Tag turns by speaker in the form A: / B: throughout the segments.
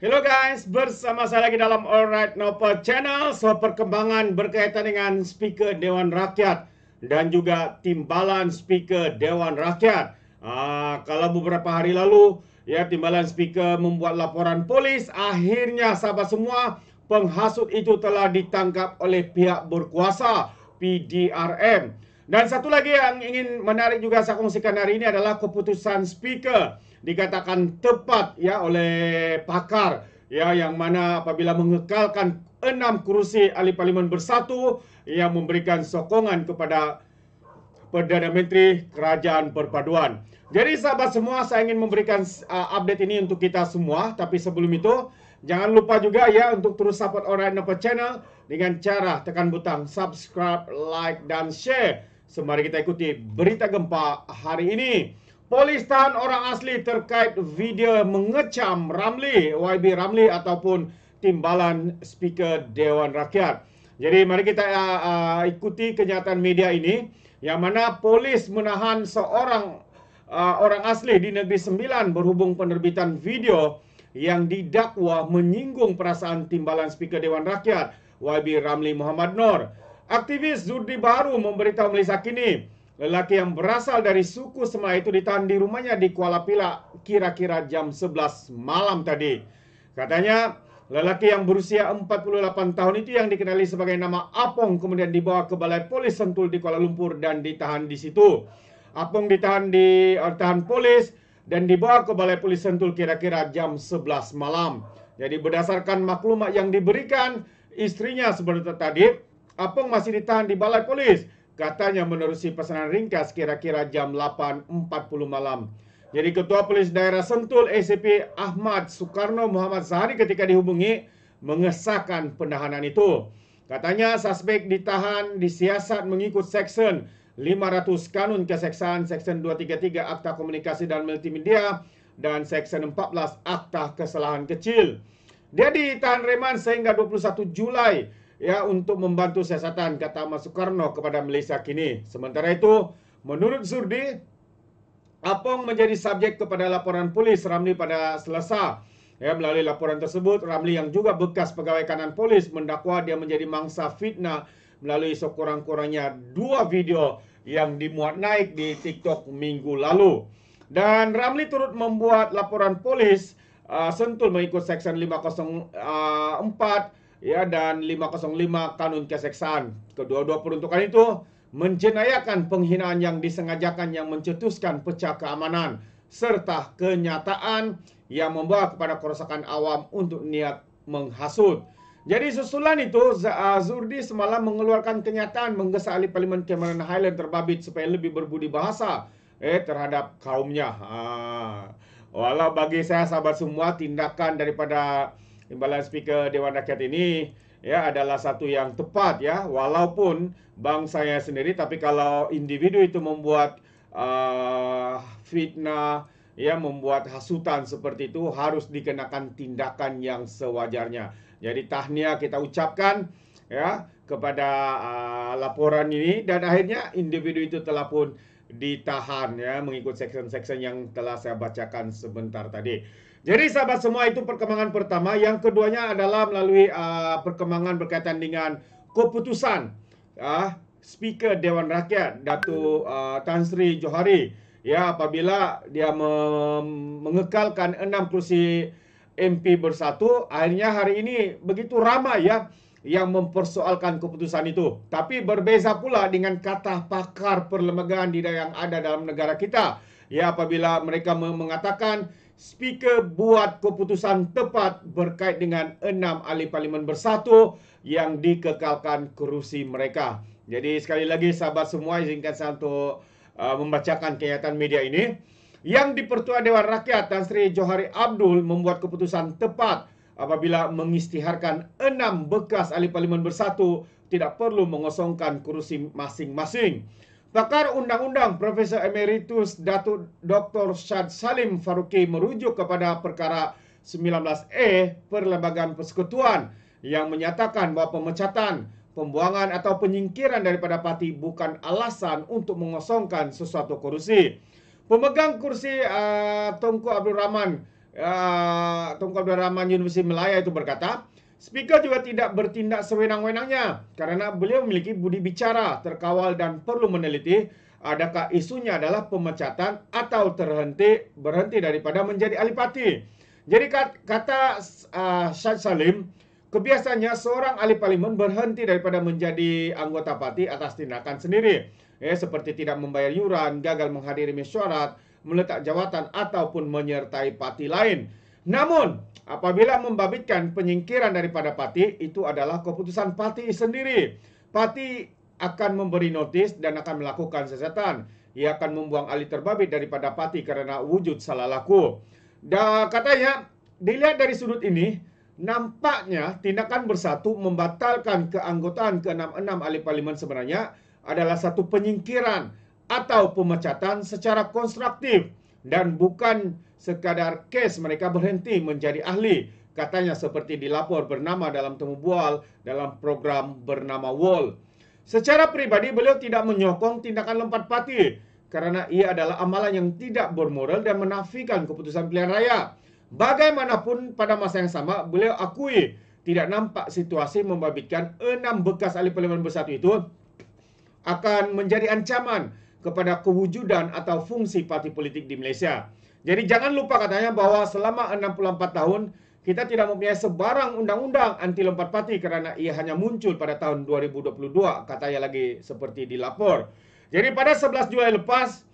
A: Hello guys, bersama saya lagi dalam Alright Nopo Channel So, perkembangan berkaitan dengan speaker Dewan Rakyat Dan juga timbalan speaker Dewan Rakyat uh, Kalau beberapa hari lalu Ya, timbalan speaker membuat laporan polis Akhirnya, sahabat semua Penghasut itu telah ditangkap oleh pihak berkuasa PDRM Dan satu lagi yang ingin menarik juga saya kongsikan hari ini adalah Keputusan speaker dikatakan tepat ya oleh pakar ya yang mana apabila mengekalkan enam kursi ahli parlimen bersatu yang memberikan sokongan kepada Perdana Menteri Kerajaan Perpaduan. Jadi sahabat semua saya ingin memberikan uh, update ini untuk kita semua tapi sebelum itu jangan lupa juga ya untuk terus support orang Napa channel dengan cara tekan butang subscribe, like dan share. Semari kita ikuti berita gempa hari ini. Polis tahan orang asli terkait video mengecam Ramli, YB Ramli ataupun timbalan speaker Dewan Rakyat. Jadi mari kita uh, uh, ikuti kenyataan media ini yang mana polis menahan seorang uh, orang asli di Negeri Sembilan berhubung penerbitan video yang didakwa menyinggung perasaan timbalan speaker Dewan Rakyat YB Ramli Muhammad Nor. Aktivis Zudri Baru memberitahu Malaysia kini, Lelaki yang berasal dari suku Semai itu ditahan di rumahnya di Kuala Pila kira-kira jam 11 malam tadi. Katanya, lelaki yang berusia 48 tahun itu yang dikenali sebagai nama Apong kemudian dibawa ke Balai Polis Sentul di Kuala Lumpur dan ditahan di situ. Apong ditahan di eh, tahan polis dan dibawa ke Balai Polis Sentul kira-kira jam 11 malam. Jadi berdasarkan maklumat yang diberikan istrinya sebenarnya tadi, Apong masih ditahan di Balai Polis katanya menerusi pesanan ringkas kira-kira jam 8.40 malam. Jadi Ketua Polis Daerah Sentul ACP Ahmad Soekarno Muhammad Zahari ketika dihubungi mengesahkan penahanan itu. Katanya suspek ditahan disiasat mengikut Seksyen 500 Kanun Keseksaan Seksyen 233 Akta Komunikasi dan Multimedia dan Seksyen 14 Akta Kesalahan Kecil. Dia ditahan reman sehingga 21 Julai ya untuk membantu siasatan kata Mas Soekarno kepada Malaysia kini. Sementara itu, menurut Zurdi, Apong menjadi subjek kepada laporan polis Ramli pada Selasa. Ya, melalui laporan tersebut, Ramli yang juga bekas pegawai kanan polis mendakwa dia menjadi mangsa fitnah melalui sekurang-kurangnya dua video yang dimuat naik di TikTok minggu lalu. Dan Ramli turut membuat laporan polis uh, sentul mengikut Seksyen 504 uh, ya dan 505 kanun keseksaan kedua-dua peruntukan itu menjenayakan penghinaan yang disengajakan yang mencetuskan pecah keamanan serta kenyataan yang membawa kepada kerosakan awam untuk niat menghasut. Jadi susulan itu Zurdi semalam mengeluarkan kenyataan menggesa ahli parlimen Cameron Highland terbabit supaya lebih berbudi bahasa eh terhadap kaumnya. Ha. Walau bagi saya sahabat semua tindakan daripada timbalan speaker Dewan Rakyat ini ya adalah satu yang tepat ya walaupun saya sendiri tapi kalau individu itu membuat uh, fitnah ya membuat hasutan seperti itu harus dikenakan tindakan yang sewajarnya. Jadi tahniah kita ucapkan ya kepada uh, laporan ini dan akhirnya individu itu telah pun ditahan ya mengikut section-section yang telah saya bacakan sebentar tadi. Jadi sahabat semua itu perkembangan pertama, yang keduanya adalah melalui uh, perkembangan berkaitan dengan keputusan uh, speaker Dewan Rakyat Datu uh, Tan Sri Johari ya apabila dia me- mengekalkan enam kursi MP bersatu akhirnya hari ini begitu ramai ya yang mempersoalkan keputusan itu. Tapi berbeza pula dengan kata pakar perlembagaan di yang ada dalam negara kita. Ya apabila mereka mengatakan speaker buat keputusan tepat berkait dengan enam ahli parlimen bersatu yang dikekalkan kerusi mereka. Jadi sekali lagi sahabat semua izinkan saya untuk uh, membacakan kenyataan media ini. Yang di Pertua Dewan Rakyat Tan Sri Johari Abdul membuat keputusan tepat apabila mengistiharkan enam bekas ahli parlimen bersatu tidak perlu mengosongkan kerusi masing-masing. Pakar Undang-Undang Profesor Emeritus Datuk Dr. Syad Salim Faruqi merujuk kepada perkara 19A e, Perlembagaan Persekutuan yang menyatakan bahawa pemecatan, pembuangan atau penyingkiran daripada parti bukan alasan untuk mengosongkan sesuatu kerusi. Pemegang kursi uh, Tunku Abdul Rahman Ah, Tunku Abdul Rahman Universiti Melaya itu berkata, Speaker juga tidak bertindak sewenang-wenangnya kerana beliau memiliki budi bicara terkawal dan perlu meneliti adakah isunya adalah pemecatan atau terhenti berhenti daripada menjadi ahli parti. Jadi kata uh, Syed Salim, kebiasaannya seorang ahli parlimen berhenti daripada menjadi anggota parti atas tindakan sendiri. Eh, seperti tidak membayar yuran, gagal menghadiri mesyuarat, meletak jawatan ataupun menyertai parti lain. Namun, apabila membabitkan penyingkiran daripada parti, itu adalah keputusan parti sendiri. Parti akan memberi notis dan akan melakukan siasatan. Ia akan membuang ahli terbabit daripada parti kerana wujud salah laku. Dan katanya, dilihat dari sudut ini, nampaknya tindakan bersatu membatalkan keanggotaan ke-66 ahli parlimen sebenarnya adalah satu penyingkiran atau pemecatan secara konstruktif dan bukan sekadar kes mereka berhenti menjadi ahli katanya seperti dilapor bernama dalam temu bual dalam program bernama Wall. Secara pribadi beliau tidak menyokong tindakan lompat pati kerana ia adalah amalan yang tidak bermoral dan menafikan keputusan pilihan raya. Bagaimanapun pada masa yang sama beliau akui tidak nampak situasi membabitkan enam bekas ahli parlimen bersatu itu akan menjadi ancaman kepada kewujudan atau fungsi parti politik di Malaysia. Jadi jangan lupa katanya bahwa selama 64 tahun kita tidak mempunyai sebarang undang-undang anti lompat parti kerana ia hanya muncul pada tahun 2022 katanya lagi seperti dilapor. Jadi pada 11 Julai lepas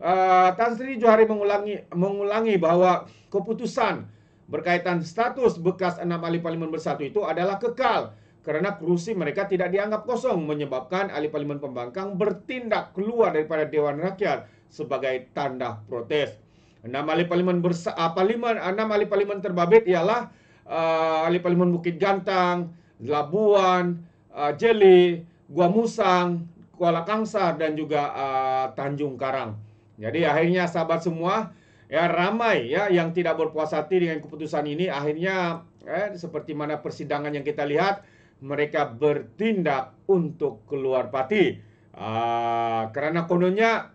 A: uh, Tan Sri Johari mengulangi mengulangi bahawa keputusan berkaitan status bekas enam ahli parlimen bersatu itu adalah kekal kerana kerusi mereka tidak dianggap kosong menyebabkan ahli parlimen pembangkang bertindak keluar daripada Dewan Rakyat sebagai tanda protes. Enam ahli parlimen bersa- uh, parlimen ah, enam ahli parlimen terbabit ialah uh, ahli parlimen Bukit Gantang, Labuan, uh, Jeli, Gua Musang, Kuala Kangsar dan juga uh, Tanjung Karang. Jadi akhirnya sahabat semua ya ramai ya yang tidak berpuas hati dengan keputusan ini akhirnya eh, seperti mana persidangan yang kita lihat mereka bertindak untuk keluar pati, Uh, ah, karena kononnya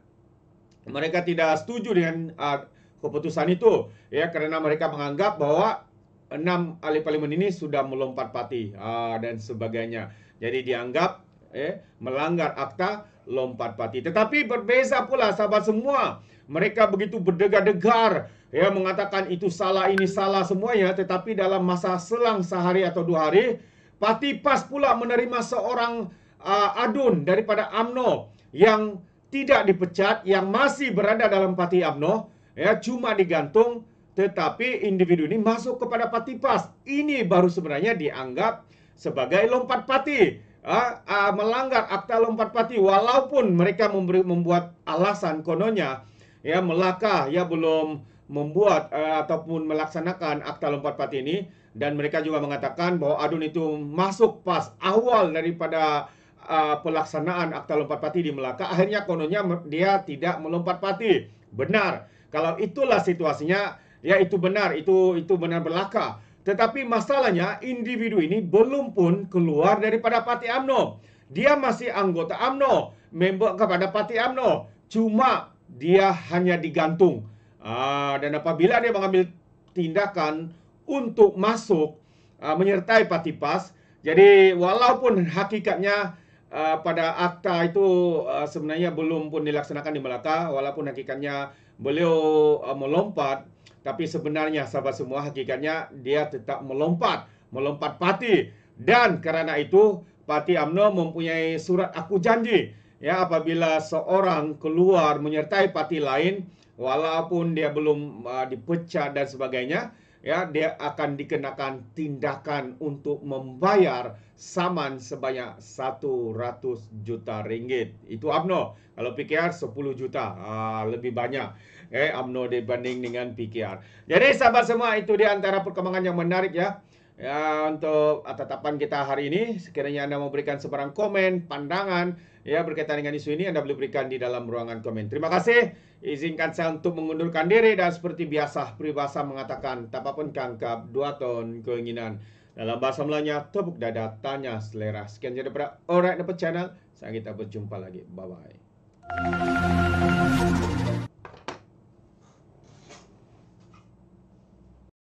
A: mereka tidak setuju dengan uh, keputusan itu ya karena mereka menganggap bahwa enam ahli parlimen ini sudah melompat pati uh, ah, dan sebagainya. Jadi dianggap eh, melanggar akta lompat pati. Tetapi berbeza pula sahabat semua. Mereka begitu berdegar-degar ya mengatakan itu salah ini salah semuanya tetapi dalam masa selang sehari atau dua hari PAS pula menerima seorang uh, adun daripada Amno yang tidak dipecat, yang masih berada dalam pati Amno, ya cuma digantung. Tetapi individu ini masuk kepada PAS Ini baru sebenarnya dianggap sebagai lompat pati, uh, ya, uh, melanggar akta lompat pati. Walaupun mereka membuat alasan kononnya, ya Melaka, ya belum membuat uh, ataupun melaksanakan akta lompat-lompat ini dan mereka juga mengatakan bahawa adun itu masuk pas awal daripada Uh, pelaksanaan akta lompat pati di Melaka akhirnya kononnya dia tidak melompat pati benar kalau itulah situasinya ya itu benar itu itu benar berlaka tetapi masalahnya individu ini belum pun keluar daripada parti AMNO dia masih anggota AMNO member kepada parti AMNO cuma dia hanya digantung Ah, dan apabila dia mengambil tindakan untuk masuk uh, menyertai parti PAS, jadi walaupun hakikatnya uh, pada akta itu uh, sebenarnya belum pun dilaksanakan di Melaka, walaupun hakikatnya beliau uh, melompat, tapi sebenarnya sahabat semua hakikatnya dia tetap melompat, melompat parti. Dan kerana itu parti UMNO mempunyai surat aku janji ya apabila seorang keluar menyertai parti lain walaupun dia belum uh, dipecat dan sebagainya, ya dia akan dikenakan tindakan untuk membayar saman sebanyak 100 juta ringgit. Itu abno Kalau PKR 10 juta, uh, lebih banyak eh abno dibanding dengan PKR. Jadi sahabat semua itu di antara perkembangan yang menarik ya. Ya, untuk tatapan kita hari ini, sekiranya Anda memberikan sebarang komen, pandangan, ya berkaitan dengan isu ini anda boleh berikan di dalam ruangan komen. Terima kasih. Izinkan saya untuk mengundurkan diri dan seperti biasa peribahasa mengatakan tak apa pun kangkap dua tahun keinginan. Dalam bahasa Melayunya, tepuk dada, tanya selera. Sekian jadi pada Alright Dapat Channel. Sampai kita berjumpa lagi. Bye-bye.